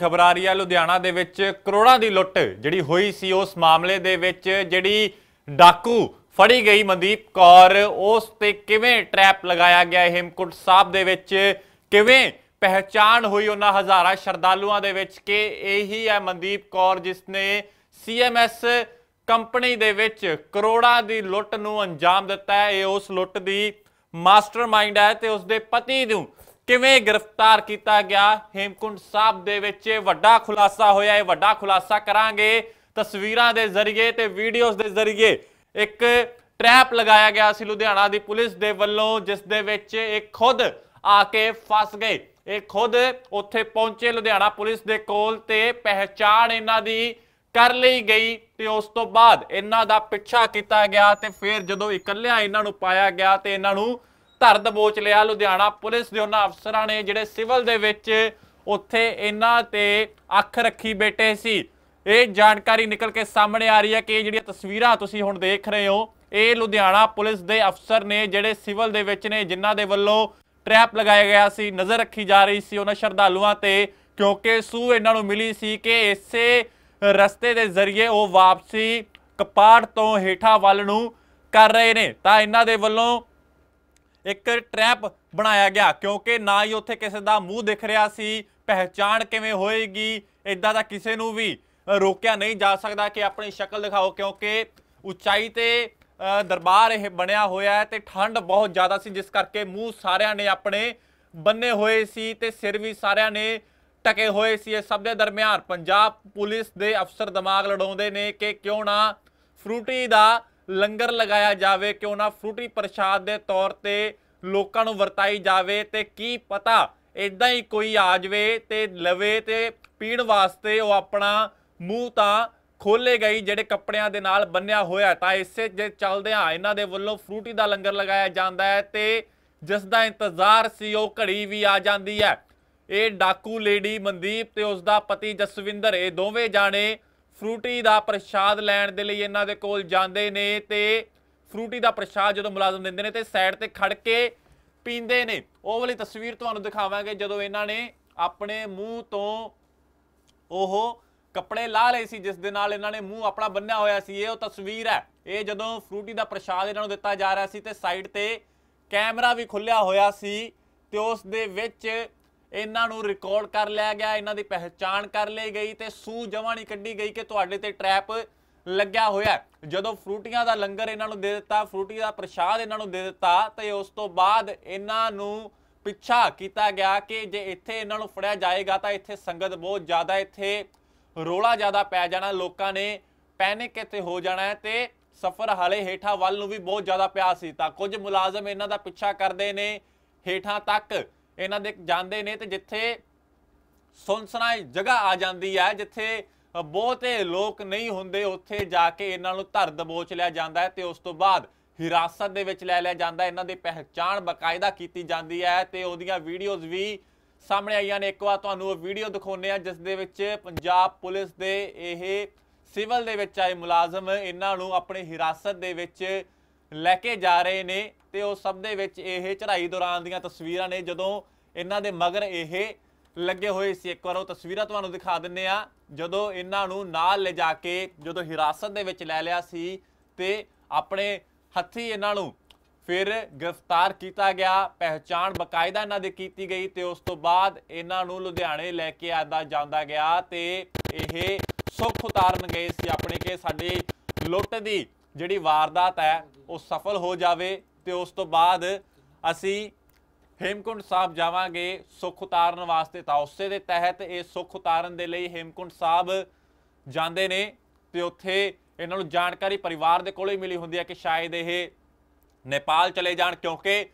ਖਬਰ ਆ ਰਹੀ ਹੈ ਲੁਧਿਆਣਾ ਦੇ ਵਿੱਚ ਕਰੋੜਾਂ ਦੀ ਲੁੱਟ ਜਿਹੜੀ ਹੋਈ ਸੀ ਉਸ ਮਾਮਲੇ ਦੇ ਵਿੱਚ ਜਿਹੜੀ ਡਾਕੂ ਫੜੀ ਗਈ ਮਨਦੀਪ ਕੌਰ ਉਸ ਤੇ ਕਿਵੇਂ ਟ੍ਰੈਪ ਲਗਾਇਆ ਗਿਆ ਹਿਮਕੁਟ ਸਾਹਿਬ ਦੇ ਵਿੱਚ ਕਿਵੇਂ ਪਹਿਚਾਨ ਹੋਈ ਉਹਨਾਂ ਹਜ਼ਾਰਾਂ ਸ਼ਰਧਾਲੂਆਂ ਦੇ ਵਿੱਚ ਕਿ ਇਹੀ ਹੈ ਮਨਦੀਪ ਕੌਰ ਜਿਸ ਨੇ ਸੀਐਮਐਸ ਕੰਪਨੀ ਦੇ ਵਿੱਚ ਕਰੋੜਾਂ ਦੀ ਲੁੱਟ ਨੂੰ ਅੰਜਾਮ ਦਿੱਤਾ ਹੈ ਇਹ ਉਸ ਲੁੱਟ ਦੀ ਮਾਸਟਰਮਾਈਂਡ ਹੈ ਤੇ ਉਸ ਦੇ ਪਤੀ ਨੂੰ ਕਿਵੇਂ ਗ੍ਰਿਫਤਾਰ ਕੀਤਾ ਗਿਆ ਹੇਮਕੁੰਡ ਸਾਹਿਬ ਦੇ ਵਿੱਚ ਵੱਡਾ ਖੁਲਾਸਾ ਹੋਇਆ ਇਹ ਵੱਡਾ ਖੁਲਾਸਾ ਕਰਾਂਗੇ ਤਸਵੀਰਾਂ ਦੇ ਜ਼ਰੀਏ ਤੇ ਵੀਡੀਓਜ਼ ਦੇ ਜ਼ਰੀਏ ਇੱਕ ਟ੍ਰੈਪ ਲਗਾਇਆ ਗਿਆ ਸੀ ਲੁਧਿਆਣਾ ਦੀ ਪੁਲਿਸ ਦੇ ਵੱਲੋਂ ਜਿਸ ਦੇ ਵਿੱਚ ਇਹ ਖੁਦ ਆ ਕੇ ਫਸ ਗਏ ਇਹ ਖੁਦ ਉੱਥੇ ਪਹੁੰਚੇ ਲੁਧਿਆਣਾ ਪੁਲਿਸ ਦੇ ਕੋਲ ਤੇ ਪਹਿਚਾਣ ਇਹਨਾਂ ਦੀ ਕਰ ਲਈ ਗਈ ਤੇ ਉਸ ਤੋਂ ਬਾਅਦ ਇਹਨਾਂ ਦਾ ਪਿੱਛਾ ਕੀਤਾ ਗਿਆ ਤੇ ਫਿਰ ਜਦੋਂ ਇਕੱਲਿਆਂ ਇਹਨਾਂ ਨੂੰ ਪਾਇਆ ਗਿਆ ਤੇ ਇਹਨਾਂ ਨੂੰ ਧਰ ਦਬੋਚ ਲਿਆ ਲੁਧਿਆਣਾ ਪੁਲਿਸ ਦੇ ਉਹਨਾਂ ਅਫਸਰਾਂ ਨੇ ਜਿਹੜੇ ਸਿਵਲ ਦੇ ਵਿੱਚ ਉੱਥੇ ਇਹਨਾਂ ਤੇ ਅੱਖ ਰੱਖੀ ਬੈਠੇ ਸੀ ਇਹ ਜਾਣਕਾਰੀ ਨਿਕਲ ਕੇ ਸਾਹਮਣੇ ਆ ਰਹੀ ਹੈ ਕਿ ਇਹ ਜਿਹੜੀਆਂ ਤਸਵੀਰਾਂ ਤੁਸੀਂ ਹੁਣ ਦੇਖ ਰਹੇ ਹੋ ਇਹ ਲੁਧਿਆਣਾ ਪੁਲਿਸ ਦੇ ਅਫਸਰ ਨੇ ਜਿਹੜੇ ਸਿਵਲ ਦੇ ਵਿੱਚ ਨੇ ਜਿਨ੍ਹਾਂ ਦੇ ਵੱਲੋਂ ਟ੍ਰੈਪ ਲਗਾਇਆ ਗਿਆ ਸੀ ਨਜ਼ਰ ਰੱਖੀ ਜਾ ਰਹੀ ਸੀ ਉਹਨਾਂ ਸ਼ਰਧਾਲੂਆਂ ਤੇ ਕਿਉਂਕਿ ਸੂ ਇਹਨਾਂ ਨੂੰ ਮਿਲੀ ਸੀ ਕਿ ਇਸੇ ਰਸਤੇ ਦੇ ਜ਼ਰੀਏ ਉਹ ਵਾਪਸੀ ਕਪਾੜ ਤੋਂ ਹੇਠਾ ਵੱਲ ਨੂੰ ਕਰ ਰਹੇ ਨੇ ਤਾਂ ਇਹਨਾਂ ਦੇ ਵੱਲੋਂ ਇੱਕ ਟ੍ਰੈਪ ਬਣਾਇਆ ਗਿਆ ਕਿਉਂਕਿ ਨਾ ਹੀ ਉੱਥੇ ਕਿਸੇ ਦਾ ਮੂੰਹ ਦਿਖ ਰਿਹਾ ਸੀ ਪਹਿਚਾਣ ਕਿਵੇਂ ਹੋਏਗੀ ਇਦਾਂ ਦਾ ਕਿਸੇ ਨੂੰ ਵੀ ਰੋਕਿਆ ਨਹੀਂ ਜਾ ਸਕਦਾ ਕਿ ਆਪਣੀ ਸ਼ਕਲ ਦਿਖਾਓ ਕਿਉਂਕਿ ਉਚਾਈ ਤੇ ਦਰਬਾਰ ਇਹ ਬਣਿਆ ਹੋਇਆ ਹੈ ਤੇ ਠੰਡ ਬਹੁਤ ਜ਼ਿਆਦਾ ਸੀ ਜਿਸ ਕਰਕੇ ਮੂੰਹ ਸਾਰਿਆਂ ਨੇ ਆਪਣੇ ਬੰਨੇ ਹੋਏ ਸੀ ਤੇ ਸਿਰ ਵੀ ਸਾਰਿਆਂ ਨੇ ਟਕੇ ਹੋਏ ਸੀ ਇਹ ਸਭ ਦੇ ਦਰਮਿਆਨ ਪੰਜਾਬ ਪੁਲਿਸ ਦੇ ਅਫਸਰ ਦਿਮਾਗ ਲੜਾਉਂਦੇ ਨੇ ਕਿ ਕਿਉਂ ਨਾ ਫਰੂਟੀ ਦਾ ਲੰਗਰ ਲਗਾਇਆ ਜਾਵੇ ਕਿਉਂ ਨਾ ਫਰੂਟੀ ਪ੍ਰਸ਼ਾਦ ਦੇ ਤੌਰ ਤੇ ਲੋਕਾਂ ਨੂੰ ਵਰਤਾਈ ਜਾਵੇ ਤੇ ਕੀ ਪਤਾ ਇਦਾਂ ਹੀ ਕੋਈ ਆ ਜਾਵੇ ਤੇ ਲਵੇ ਤੇ ਪੀਣ ਵਾਸਤੇ ਉਹ ਆਪਣਾ ਮੂੰਹ ਤਾਂ ਖੋਲੇ ਗਈ ਜਿਹੜੇ ਕੱਪੜਿਆਂ ਦੇ ਨਾਲ ਬੰਨਿਆ ਹੋਇਆ ਤਾਂ ਇਸੇ ਜੇ ਚੱਲਦੇ ਆ ਇਹਨਾਂ ਦੇ ਵੱਲੋਂ ਫਰੂਟੀ ਦਾ ਲੰਗਰ ਲਗਾਇਆ ਜਾਂਦਾ ਹੈ ਤੇ ਜਿਸ ਦਾ ਇੰਤਜ਼ਾਰ ਸੀ ਉਹ ਘੜੀ ਵੀ ਆ ਜਾਂਦੀ ਹੈ ਇਹ ਡਾਕੂ ਲੇਡੀ ਮਨਦੀਪ ਤੇ ਉਸ ਦਾ ਪਤੀ ਜਸਵਿੰਦਰ ਇਹ ਦੋਵੇਂ ਜਾਣੇ ਫਰੂਟੀ ਦਾ ਪ੍ਰਸ਼ਾਦ ਲੈਣ ਦੇ ਲਈ ਇਹਨਾਂ ਦੇ ਕੋਲ ਜਾਂਦੇ ਨੇ ਤੇ ਫਰੂਟੀ ਦਾ ਪ੍ਰਸ਼ਾਦ ਜਦੋਂ ਮੁਲਾਜ਼ਮ ਦਿੰਦੇ ਨੇ ਤੇ ਸਾਈਡ ਤੇ ਖੜ ਕੇ ਪੀਂਦੇ ਨੇ ਉਹ ਵਾਲੀ ਤਸਵੀਰ ਤੁਹਾਨੂੰ ਦਿਖਾਵਾਂਗੇ ਜਦੋਂ ਇਹਨਾਂ ਨੇ ਆਪਣੇ ਮੂੰਹ ਤੋਂ ਉਹ ਕੱਪੜੇ ਲਾ ਲਏ ਸੀ ਜਿਸ ਦੇ ਨਾਲ ਇਹਨਾਂ ਨੇ ਮੂੰਹ ਆਪਣਾ ਬੰਨਿਆ ਹੋਇਆ ਸੀ ਇਹ ਉਹ ਤਸਵੀਰ ਹੈ ਇਹ ਜਦੋਂ ਫਰੂਟੀ ਦਾ ਪ੍ਰਸ਼ਾਦ ਇਹਨਾਂ ਨੂੰ ਦਿੱਤਾ ਜਾ ਰਿਹਾ ਸੀ ਤੇ ਸਾਈਡ ਤੇ ਕੈਮਰਾ ਵੀ ਖੁੱਲਿਆ ਹੋਇਆ ਸੀ ਤੇ ਉਸ ਦੇ ਵਿੱਚ ਇਹਨਾਂ ਨੂੰ ਰਿਕਾਰਡ ਕਰ ਲਿਆ ਗਿਆ ਇਹਨਾਂ ਦੀ ਪਹਿਚਾਣ ਕਰ ਲਈ ਗਈ ਤੇ ਸੂ ਜਵਾਨੀ ਕੱਢੀ ਗਈ ਕਿ ਤੁਹਾਡੇ ਤੇ ਟ੍ਰੈਪ ਲੱਗਿਆ ਹੋਇਆ ਜਦੋਂ ਫਰੂਟੀਆਂ ਦਾ ਲੰਗਰ ਇਹਨਾਂ ਨੂੰ ਦੇ ਦਿੱਤਾ ਫਰੂਟੀ ਦਾ ਪ੍ਰਸ਼ਾਦ ਇਹਨਾਂ ਨੂੰ ਦੇ ਦਿੱਤਾ ਤੇ ਉਸ ਤੋਂ ਬਾਅਦ ਇਹਨਾਂ ਨੂੰ ਪਿੱਛਾ ਕੀਤਾ ਗਿਆ ਕਿ ਜੇ ਇੱਥੇ ਇਹਨਾਂ ਨੂੰ ਫੜਿਆ ਜਾਏਗਾ ਤਾਂ ਇੱਥੇ ਸੰਗਤ ਬਹੁਤ ਜ਼ਿਆਦਾ ਇੱਥੇ ਰੋਲਾ ਜ਼ਿਆਦਾ ਪੈ ਜਾਣਾ ਲੋਕਾਂ ਨੇ ਪੈਨਿਕ ਇੱਥੇ ਹੋ ਜਾਣਾ ਤੇ ਸਫਰ ਹਲੇ ਹੇਠਾਂ ਵੱਲ ਨੂੰ ਵੀ ਬਹੁਤ ਜ਼ਿਆਦਾ ਪਿਆ ਸੀ ਤਾਂ ਕੁਝ ਮੁਲਾਜ਼ਮ ਇਹਨਾਂ ਦਾ ਪਿੱਛਾ ਕਰਦੇ ਨੇ ਹੇਠਾਂ ਤੱਕ ਇਹਨਾਂ ਦੇ ਜਾਂਦੇ ਨੇ ਤੇ ਜਿੱਥੇ ਸੁਨਸਨਾਈ ਜਗ੍ਹਾ ਆ ਜਾਂਦੀ ਹੈ ਜਿੱਥੇ ਬਹੁਤੇ ਲੋਕ ਨਹੀਂ ਹੁੰਦੇ ਉੱਥੇ ਜਾ ਕੇ ਇਹਨਾਂ ਨੂੰ ਧਰ ਦਬੋਚ ਲਿਆ ਜਾਂਦਾ ਹੈ ਤੇ ਉਸ ਤੋਂ ਬਾਅਦ ਹਿਰਾਸਤ ਦੇ ਵਿੱਚ ਲੈ ਲਿਆ ਜਾਂਦਾ ਇਹਨਾਂ ਦੀ ਪਹਿਚਾਣ ਬਕਾਇਦਾ ਕੀਤੀ ਜਾਂਦੀ ਹੈ ਤੇ ਉਹਦੀਆਂ ਵੀਡੀਓਜ਼ ਵੀ ਸਾਹਮਣੇ ਆਈਆਂ ਨੇ ਇੱਕ ਵਾਰ ਤੁਹਾਨੂੰ ਉਹ ਵੀਡੀਓ ਦਿਖਾਉਨੇ ਆ ਜਿਸ ਦੇ ਵਿੱਚ ਪੰਜਾਬ ਪੁਲਿਸ ਦੇ ਇਹ ਸਿਵਲ ਦੇ ਵਿੱਚ ਆਏ ਮੁਲਾਜ਼ਮ ਇਹਨਾਂ ਨੂੰ ਆਪਣੇ ਹਿਰਾਸਤ ਦੇ ਵਿੱਚ ਲੈ ਕੇ ਜਾ ਰਹੇ ਨੇ ਤੇ ਉਹ ਸਭ ਦੇ ਵਿੱਚ ਇਹ ਚੜ੍ਹਾਈ ਦੌਰਾਨ ਦੀਆਂ ਤਸਵੀਰਾਂ ਨੇ ਜਦੋਂ ਇਹਨਾਂ ਦੇ ਮਗਰ ਇਹ ਲੱਗੇ ਹੋਏ ਸੀ ਇੱਕ ਵਾਰ ਉਹ ਤਸਵੀਰਾਂ ਤੁਹਾਨੂੰ ਦਿਖਾ ਦਿੰਨੇ ਆ ਜਦੋਂ ਇਹਨਾਂ ਨੂੰ ਨਾਲ ਲੈ ਜਾ ਕੇ ਜਦੋਂ ਹਿਰਾਸਤ ਦੇ ਵਿੱਚ ਲੈ ਲਿਆ ਸੀ ਤੇ ਆਪਣੇ ਹੱਥੀ ਇਹਨਾਂ ਨੂੰ ਫਿਰ ਗ੍ਰਿਫਤਾਰ ਕੀਤਾ ਗਿਆ ਪਹਿਚਾਣ ਬਕਾਇਦਾ ਇਹਨਾਂ ਦੀ ਕੀਤੀ ਗਈ ਤੇ ਉਸ ਤੋਂ ਬਾਅਦ ਇਹਨਾਂ ਨੂੰ ਲੁਧਿਆਣੇ ਲੈ ਕੇ ਆਦਾ ਜਾਂਦਾ ਗਿਆ ਤੇ ਇਹ ਸੁੱਖ ਉਤਾਰਨ ਗਏ ਸੀ ਆਪਣੇ ਕੇ ਸਾਡੇ ਲੁੱਟ ਦੀ ਜਿਹੜੀ ਵਾਰਦਾਤ ਹੈ ਉਹ ਸਫਲ ਹੋ ਜਾਵੇ ਤੇ ਉਸ ਤੋਂ ਬਾਅਦ ਅਸੀਂ ਹੇਮਕੁੰਡ ਸਾਹਿਬ ਜਾਵਾਂਗੇ ਸੁੱਖ ਉਤਾਰਨ ਵਾਸਤੇ ਤਾਂ ਉਸੇ ਦੇ ਤਹਿਤ ਇਹ ਸੁੱਖ ਉਤਾਰਨ ਦੇ ਲਈ ਹੇਮਕੁੰਡ ਸਾਹਿਬ ਜਾਂਦੇ ਨੇ ਤੇ ਉੱਥੇ ਇਹਨਾਂ ਨੂੰ ਜਾਣਕਾਰੀ ਪਰਿਵਾਰ ਦੇ ਕੋਲੋਂ ਹੀ ਮਿਲੀ ਹੁੰਦੀ ਹੈ ਕਿ ਸ਼ਾਇਦ ਇਹ ਨੇਪਾਲ ਚਲੇ ਜਾਣ ਕਿਉਂਕਿ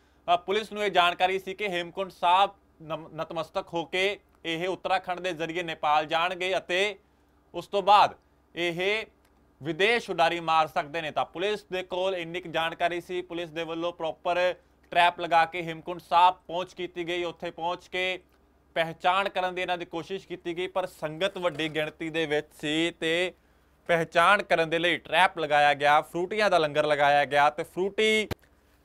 ਪੁਲਿਸ ਨੂੰ ਇਹ ਜਾਣਕਾਰੀ ਸੀ ਕਿ ਹੇਮਕੁੰਡ ਸਾਹਿਬ ਨਤਮਸਤਕ ਹੋ ਕੇ ਇਹ ਉੱਤਰਾਖੰਡ ਦੇ ਜ਼ਰੀਏ ਨੇਪਾਲ ਜਾਣਗੇ ਅਤੇ ਉਸ ਤੋਂ ਬਾਅਦ ਇਹ ਵਿਦੇਸ਼ ਉਡਾਰੀ ਮਾਰ ਸਕਦੇ ਨੇ ਤਾਂ ਪੁਲਿਸ ਦੇ ਕੋਲ ਇੰਨੀ ਕੁ ਜਾਣਕਾਰੀ ਸੀ ਪੁਲਿਸ ਦੇ ਵੱਲੋਂ ਪ੍ਰੋਪਰ ਟ੍ਰੈਪ ਲਗਾ ਕੇ ਹਿਮਕੁੰਡ ਸਾਹਿਬ ਪਹੁੰਚ ਕੀਤੀ ਗਈ ਉੱਥੇ ਪਹੁੰਚ ਕੇ ਪਹਿਚਾਣ ਕਰਨ ਦੀ ਇਹਨਾਂ ਦੀ ਕੋਸ਼ਿਸ਼ ਕੀਤੀ ਗਈ ਪਰ ਸੰਗਤ ਵੱਡੀ ਗਿਣਤੀ ਦੇ ਵਿੱਚ ਸੀ ਤੇ ਪਹਿਚਾਣ ਕਰਨ ਦੇ ਲਈ ਟ੍ਰੈਪ ਲਗਾਇਆ ਗਿਆ ਫਰੂਟੀਆਂ ਦਾ ਲੰਗਰ ਲਗਾਇਆ ਗਿਆ ਤੇ ਫਰੂਟੀ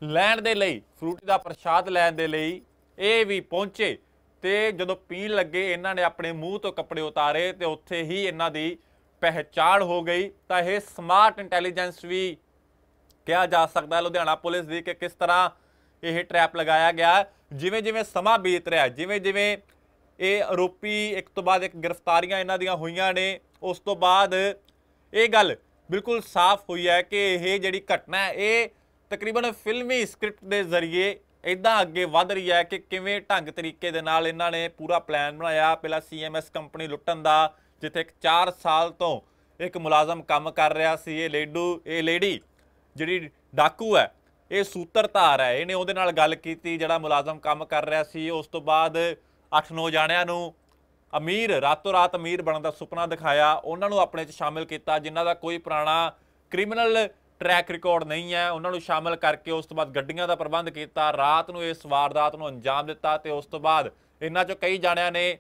ਲੈਣ ਦੇ ਲਈ ਫਰੂਟੀ ਦਾ ਪ੍ਰਸ਼ਾਦ ਲੈਣ ਦੇ ਲਈ ਇਹ ਵੀ ਪਹੁੰਚੇ ਤੇ ਜਦੋਂ ਪੀਣ ਲੱਗੇ ਇਹਨਾਂ ਨੇ ਆਪਣੇ ਮੂੰਹ ਤੋਂ ਕੱਪੜੇ ਉਤਾਰੇ ਤੇ ਉੱਥੇ ਹੀ ਇਹਨਾਂ ਦੀ ਪਹਿਚਾਣ ਹੋ ਗਈ ਤਾਂ ਇਹ ਸਮਾਰਟ ਇੰਟੈਲੀਜੈਂਸ ਵੀ ਕਿਹਾ ਜਾ ਸਕਦਾ ਹੈ ਲੁਧਿਆਣਾ ਪੁਲਿਸ ਦੀ ਕਿ ਕਿਸ ਤਰ੍ਹਾਂ ਇਹ ਟ੍ਰੈਪ ਲਗਾਇਆ ਗਿਆ ਜਿਵੇਂ ਜਿਵੇਂ ਸਮਾਂ ਬੀਤ ਰਿਹਾ ਜਿਵੇਂ ਜਿਵੇਂ ਇਹ ਆਰੋਪੀ ਇੱਕ ਤੋਂ ਬਾਅਦ ਇੱਕ ਗ੍ਰਿਫਤਾਰੀਆਂ ਇਹਨਾਂ ਦੀਆਂ ਹੋਈਆਂ ਨੇ ਉਸ ਤੋਂ ਬਾਅਦ ਇਹ ਗੱਲ ਬਿਲਕੁਲ ਸਾਫ਼ ਹੋਈ ਹੈ ਕਿ ਇਹ ਜਿਹੜੀ ਘਟਨਾ ਹੈ ਇਹ ਤਕਰੀਬਨ ਫਿਲਮੀ ਸਕ੍ਰਿਪਟ ਦੇ ਜ਼ਰੀਏ ਇਦਾਂ ਅੱਗੇ ਵਧ ਰਹੀ ਹੈ ਕਿ ਕਿਵੇਂ ਢੰਗ ਤਰੀਕੇ ਦੇ ਨਾਲ ਇਹਨਾਂ ਨੇ ਪੂਰਾ ਪਲਾਨ ਬਣਾਇਆ ਪਹਿਲਾਂ ਸੀਐਮਐਸ ਕੰਪਨੀ ਲੁੱਟਣ ਦਾ ਜਿੱਥੇ ਇੱਕ 4 ਸਾਲ ਤੋਂ ਇੱਕ ਮੁਲਾਜ਼ਮ ਕੰਮ ਕਰ ਰਿਹਾ ਸੀ ਇਹ ਲੇਡੂ ਇਹ ਲੇਡੀ ਜਿਹੜੀ ਡਾਕੂ ਹੈ ਇਹ ਸੂਤਰਧਾਰ ਹੈ ਇਹਨੇ ਉਹਦੇ ਨਾਲ ਗੱਲ ਕੀਤੀ ਜਿਹੜਾ ਮੁਲਾਜ਼ਮ ਕੰਮ ਕਰ ਰਿਹਾ ਸੀ ਉਸ ਤੋਂ ਬਾਅਦ 8-9 ਜਾਣਿਆਂ ਨੂੰ ਅਮੀਰ ਰਾਤੋਂ ਰਾਤ ਅਮੀਰ ਬਣਨ ਦਾ ਸੁਪਨਾ ਦਿਖਾਇਆ ਉਹਨਾਂ ਨੂੰ ਆਪਣੇ 'ਚ ਸ਼ਾਮਿਲ ਕੀਤਾ ਜਿਨ੍ਹਾਂ ਦਾ ਕੋਈ ਪੁਰਾਣਾ ਕ੍ਰਿਮੀਨਲ ਟਰੈਕ ਰਿਕਾਰਡ ਨਹੀਂ ਹੈ ਉਹਨਾਂ ਨੂੰ ਸ਼ਾਮਿਲ ਕਰਕੇ ਉਸ ਤੋਂ ਬਾਅਦ ਗੱਡੀਆਂ ਦਾ ਪ੍ਰਬੰਧ ਕੀਤਾ ਰਾਤ ਨੂੰ ਇਸ ਵਾਰਦਾਤ ਨੂੰ ਅੰਜਾਮ ਦਿੱਤਾ ਤੇ ਉਸ ਤੋਂ ਬਾਅਦ ਇਹਨਾਂ 'ਚੋਂ ਕਈ ਜਾਣਿਆਂ ਨੇ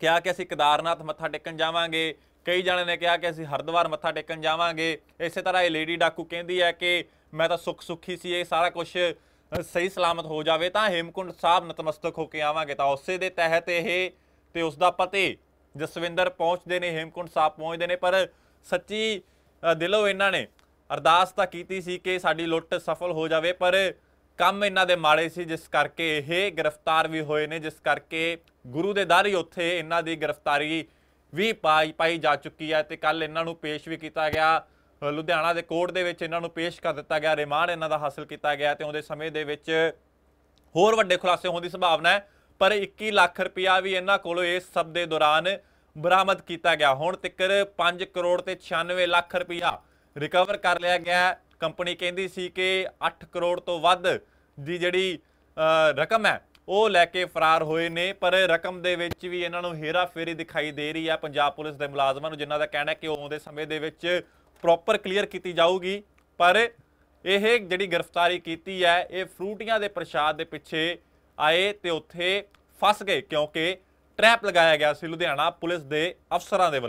ਕਿਹਾ ਕਿ ਅਸੀਂ ਕਦਾਰਨਾਥ ਮੱਥਾ ਟੇਕਣ ਜਾਵਾਂਗੇ ਕਈ ਜਣੇ ਨੇ ਕਿਹਾ ਕਿ ਅਸੀਂ ਹਰਦੁਆਰ ਮੱਥਾ ਟੇਕਣ ਜਾਵਾਂਗੇ ਇਸੇ ਤਰ੍ਹਾਂ ਇਹ ਲੇਡੀ ਡਾਕੂ ਕਹਿੰਦੀ ਹੈ ਕਿ ਮੈਂ ਤਾਂ ਸੁਖ ਸੁਖੀ ਸੀ ਇਹ ਸਾਰਾ ਕੁਝ ਸਹੀ ਸਲਾਮਤ ਹੋ ਜਾਵੇ ਤਾਂ ਹੇਮਕੁੰਡ ਸਾਹਿਬ ਨਤਮਸਤਕ ਹੋ ਕੇ ਆਵਾਂਗੇ ਤਾਂ ਉਸੇ ਦੇ ਤਹਿਤ ਇਹ ਤੇ ਉਸ ਦਾ ਪਤੇ ਜਸਵਿੰਦਰ ਪਹੁੰਚਦੇ ਨੇ ਹੇਮਕੁੰਡ ਸਾਹਿਬ ਪਹੁੰਚਦੇ ਨੇ ਪਰ ਸੱਚੀ ਦਿਲੋਂ ਇਹਨਾਂ ਨੇ ਅਰਦਾਸ ਤਾਂ ਕੀਤੀ ਸੀ ਕਿ ਸਾਡੀ ਲੁੱਟ ਸਫਲ ਹੋ ਜਾਵੇ ਪਰ ਕੰਮ ਇਹਨਾਂ ਦੇ ਮਾੜੇ ਸੀ ਜਿਸ ਕਰਕੇ ਇਹ ਗ੍ਰਿਫਤਾਰ ਵੀ ਹੋਏ ਨੇ ਜਿਸ ਕਰਕੇ ਗੁਰੂ ਦੇ ਦਰ ਹੀ ਉੱਥੇ ਇਹਨਾਂ ਦੀ ਗ੍ਰਿਫਤਾਰੀ ਵੀ ਪਾਈ ਪਾਈ ਜਾ ਚੁੱਕੀ ਹੈ ਤੇ ਕੱਲ ਇਹਨਾਂ ਨੂੰ ਪੇਸ਼ ਵੀ ਕੀਤਾ ਗਿਆ ਲੁਧਿਆਣਾ ਦੇ ਕੋਰਟ ਦੇ ਵਿੱਚ ਇਹਨਾਂ ਨੂੰ ਪੇਸ਼ ਕਰ ਦਿੱਤਾ ਗਿਆ ਰਿਮਾਂਡ ਇਹਨਾਂ ਦਾ ਹਾਸਲ ਕੀਤਾ ਗਿਆ ਤੇ ਉਹਦੇ ਸਮੇਂ ਦੇ ਵਿੱਚ ਹੋਰ ਵੱਡੇ ਖੁਲਾਸੇ ਹੋਣ ਦੀ ਸੰਭਾਵਨਾ ਹੈ ਪਰ 21 ਲੱਖ ਰੁਪਇਆ ਵੀ ਇਹਨਾਂ ਕੋਲੋਂ ਇਸ ਸਭ ਦੇ ਦੌਰਾਨ ਬਰਾਮਦ ਕੀਤਾ ਗਿਆ ਹੁਣ ਤੱਕ 5 ਕਰੋੜ ਤੇ 96 ਲੱਖ ਰੁਪਇਆ ਰਿਕਵਰ ਕਰ ਲਿਆ ਗਿਆ ਕੰਪਨੀ ਕਹਿੰਦੀ ਸੀ ਕਿ 8 ਕਰੋੜ ਤੋਂ ਵੱਧ ਦੀ ਜਿਹੜੀ ਰਕਮ ਹੈ ਉਹ ਲੈ ਕੇ ਫਰਾਰ ਹੋਏ ਨੇ ਪਰ ਰਕਮ ਦੇ ਵਿੱਚ ਵੀ ਇਹਨਾਂ ਨੂੰ ਹੇਰਾਫੇਰੀ ਦਿਖਾਈ ਦੇ ਰਹੀ ਆ ਪੰਜਾਬ ਪੁਲਿਸ ਦੇ ਮੁਲਾਜ਼ਮਾਂ ਨੂੰ ਜਿਨ੍ਹਾਂ ਦਾ ਕਹਿਣਾ ਹੈ ਕਿ ਆਉਂਦੇ ਸਮੇਂ ਦੇ ਵਿੱਚ ਪ੍ਰੋਪਰ ਕਲੀਅਰ ਕੀਤੀ ਜਾਊਗੀ ਪਰ ਇਹ ਜਿਹੜੀ ਗ੍ਰਿਫਤਾਰੀ ਕੀਤੀ ਹੈ ਇਹ ਫਰੂਟੀਆਂ ਦੇ ਪ੍ਰਸ਼ਾਦ ਦੇ ਪਿੱਛੇ ਆਏ ਤੇ ਉੱਥੇ ਫਸ ਗਏ ਕਿਉਂਕਿ ਟ੍ਰੈਪ ਲਗਾਇਆ ਗਿਆ ਸੀ ਲੁਧਿਆਣਾ ਪੁਲਿਸ ਦੇ ਅਫਸਰਾਂ ਦੇ ਵੱਲੋਂ